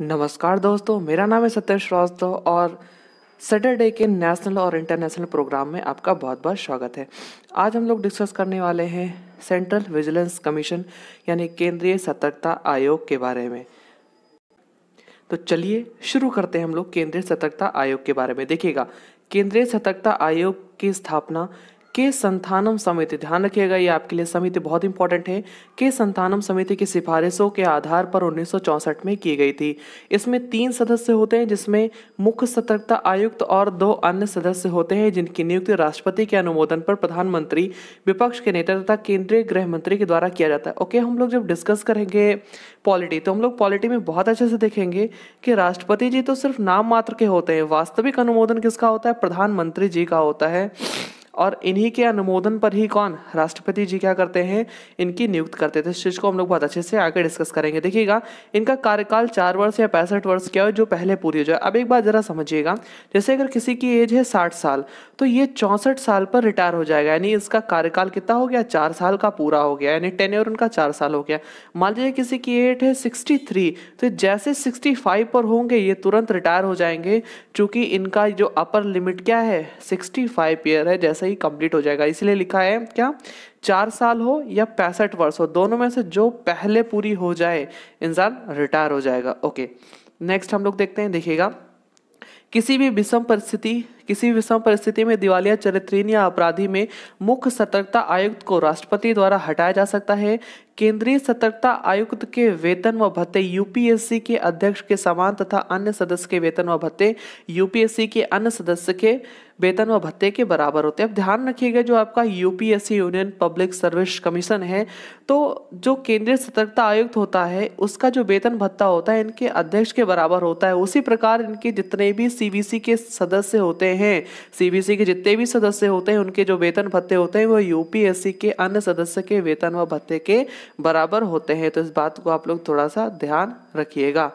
नमस्कार दोस्तों मेरा नाम है सत्य श्रीवास्तव और सैटरडे के नेशनल और इंटरनेशनल प्रोग्राम में आपका बहुत बहुत स्वागत है आज हम लोग डिस्कस करने वाले हैं सेंट्रल विजिलेंस कमीशन यानी केंद्रीय सतर्कता आयोग के बारे में तो चलिए शुरू करते हैं हम लोग केंद्रीय सतर्कता आयोग के बारे में देखिएगा केंद्रीय सतर्कता आयोग की स्थापना के संथानम समिति ध्यान रखिएगा ये आपके लिए समिति बहुत इंपॉर्टेंट है के संथानम समिति की सिफारिशों के आधार पर उन्नीस में की गई थी इसमें तीन सदस्य होते हैं जिसमें मुख्य सतर्कता आयुक्त और दो अन्य सदस्य होते हैं जिनकी नियुक्ति राष्ट्रपति के अनुमोदन पर प्रधानमंत्री विपक्ष के नेता तथा केंद्रीय गृह मंत्री के द्वारा किया जाता है ओके हम लोग जब डिस्कस करेंगे पॉलिटी तो हम लोग पॉलिटी में बहुत अच्छे से देखेंगे कि राष्ट्रपति जी तो सिर्फ नाम मात्र के होते हैं वास्तविक अनुमोदन किसका होता है प्रधानमंत्री जी का होता है और इन्हीं के अनुमोदन पर ही कौन राष्ट्रपति जी क्या करते हैं इनकी नियुक्त करते थे तो इस चीज़ को हम लोग बहुत अच्छे से आगे डिस्कस करेंगे देखिएगा इनका कार्यकाल चार वर्ष या पैंसठ वर्ष क्या है जो पहले पूरी हो जाए अब एक बात ज़रा समझिएगा जैसे अगर किसी की एज है साठ साल तो ये चौंसठ साल पर रिटायर हो जाएगा यानी इसका कार्यकाल कितना हो गया चार साल का पूरा हो गया यानी टेन उनका चार साल हो गया मान लीजिए किसी की एज है सिक्सटी थ्री तो जैसे सिक्सटी फाइव पर होंगे ये तुरंत रिटायर हो जाएंगे चूंकि इनका जो अपर लिमिट क्या है सिक्सटी फाइव ईयर है जैसे जैसे ही कंप्लीट हो जाएगा इसलिए लिखा है क्या चार साल हो या पैंसठ वर्ष हो दोनों में से जो पहले पूरी हो जाए इंसान रिटायर हो जाएगा ओके नेक्स्ट हम लोग देखते हैं देखिएगा किसी भी विषम परिस्थिति किसी भी विषम परिस्थिति में दिवालिया चरित्रहीन या अपराधी में मुख्य सतर्कता आयुक्त को राष्ट्रपति द्वारा हटाया जा सकता है केंद्रीय सतर्कता आयुक्त के वेतन व भत्ते यूपीएससी के अध्यक्ष के समान तथा अन्य सदस्य के वेतन व भत्ते यूपीएससी के अन्य सदस्य के वेतन व भत्ते के बराबर होते हैं अब ध्यान रखिएगा जो आपका UPSC union public service commission है तो जो केंद्रीय सतर्कता आयुक्त होता है उसका जो वेतन भत्ता होता है इनके अध्यक्ष के बराबर होता है उसी प्रकार इनके जितने भी सीबीसी के सदस्य होते हैं सीबीसी के जितने भी सदस्य होते हैं उनके जो वेतन भत्ते होते हैं वो यूपीएससी के अन्य सदस्य के वेतन व भत्ते के बराबर होते हैं तो इस बात को आप लोग थोड़ा सा ध्यान रखिएगा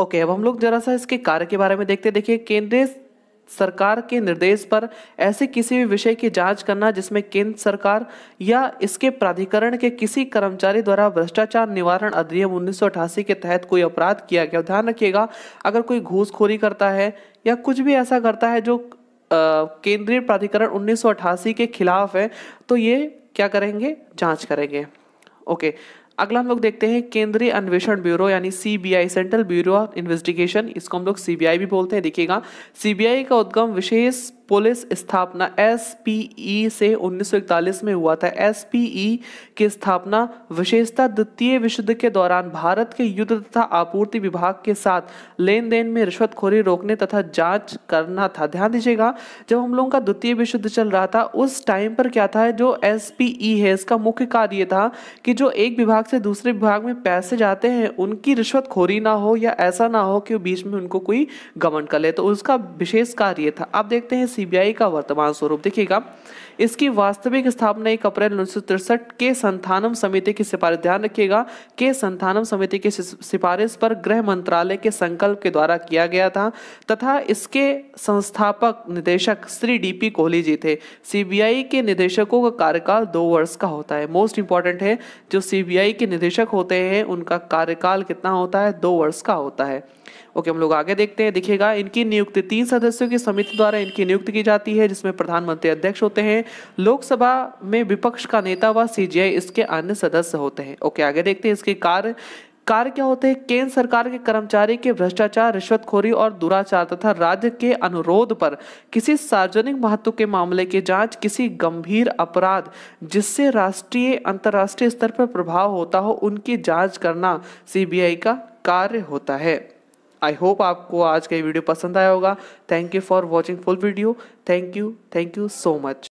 ओके okay, अब हम लोग जरा सा इसके कार्य के बारे में देखते देखिए केंद्रीय सरकार के निर्देश पर ऐसे किसी भी विषय की जांच करना जिसमें केंद्र सरकार या इसके प्राधिकरण के किसी कर्मचारी द्वारा भ्रष्टाचार निवारण अधिनियम उन्नीस के तहत कोई अपराध किया गया ध्यान रखिएगा अगर कोई घूसखोरी करता है या कुछ भी ऐसा करता है जो केंद्रीय प्राधिकरण उन्नीस के खिलाफ है तो ये क्या करेंगे जांच करेंगे ओके अगला हम लोग देखते हैं केंद्रीय अन्वेषण ब्यूरो यानी CBI central bureau of investigation इसको हम लोग सीबीआई भी बोलते हैं देखिएगा सीबीआई का उद्गम विशेष पुलिस स्थापना एसपीई से 1941 में हुआ था एसपीई की स्थापना विशेषता द्वितीय विश्व युद्ध के दौरान भारत के युद्ध तथा आपूर्ति विभाग के साथ लेन देन में रिश्वतखोरी रोकने तथा जांच करना था ध्यान दीजिएगा जब हम लोगों का द्वितीय विश्व युद्ध चल रहा था उस टाइम पर क्या था जो ई है इसका मुख्य कार्य ये था कि जो एक विभाग से दूसरे विभाग में पैसे जाते हैं उनकी रिश्वतखोरी ना हो या ऐसा ना हो कि बीच में उनको कोई गमन कर ले तो उसका विशेष कार्य था अब देखते हैं सीबीआई का वर्तमान स्वरूप देखिएगा इसकी वास्तविक स्थापना एक अप्रैल उन्नीस के संथानम समिति की सिफारिश ध्यान रखिएगा के संथानम समिति की सिफारिश पर गृह मंत्रालय के संकल्प के द्वारा किया गया था तथा इसके संस्थापक निदेशक श्री डी पी कोहली जी थे सीबीआई के निदेशकों का कार्यकाल दो वर्ष का होता है मोस्ट इंपॉर्टेंट है जो सीबीआई के निदेशक होते हैं उनका कार्यकाल कितना होता है दो वर्ष का होता है ओके हम लोग आगे देखते हैं देखिएगा इनकी नियुक्ति तीन सदस्यों की समिति द्वारा इनकी नियुक्ति की जाती है जिसमें प्रधानमंत्री अध्यक्ष होते हैं लोकसभा में विपक्ष का नेता व सीजीआई इसके अन्य सदस्य होते हैं ओके आगे देखते हैं इसके कार्य कार्य क्या होते हैं केंद्र सरकार के कर्मचारी के भ्रष्टाचार रिश्वतखोरी और दुराचार तथा राज्य के अनुरोध पर किसी सार्वजनिक महत्व के मामले की जांच किसी गंभीर अपराध जिससे राष्ट्रीय अंतर्राष्ट्रीय स्तर पर प्रभाव होता हो उनकी जांच करना सीबीआई का कार्य होता है आई होप आपको आज का वीडियो पसंद आया होगा thank you for watching full video thank you thank you so much